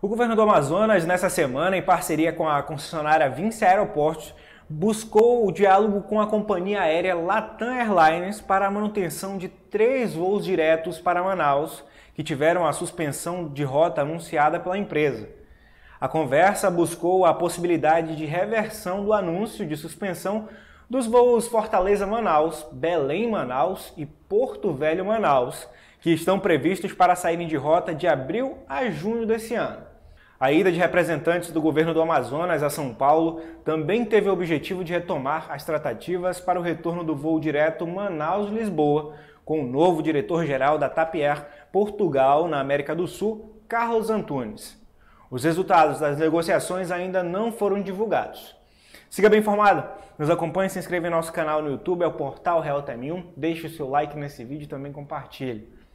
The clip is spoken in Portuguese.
O governo do Amazonas, nessa semana, em parceria com a concessionária Vinci Aeroportos, buscou o diálogo com a companhia aérea Latam Airlines para a manutenção de três voos diretos para Manaus, que tiveram a suspensão de rota anunciada pela empresa. A conversa buscou a possibilidade de reversão do anúncio de suspensão dos voos Fortaleza-Manaus, Belém-Manaus e Porto Velho-Manaus, que estão previstos para saírem de rota de abril a junho desse ano. A ida de representantes do governo do Amazonas a São Paulo também teve o objetivo de retomar as tratativas para o retorno do voo direto Manaus-Lisboa, com o novo diretor-geral da TAPIER Portugal na América do Sul, Carlos Antunes. Os resultados das negociações ainda não foram divulgados. Siga bem informado, nos acompanhe, se inscreva em nosso canal no YouTube, é o portal Real Time 1, deixe o seu like nesse vídeo e também compartilhe.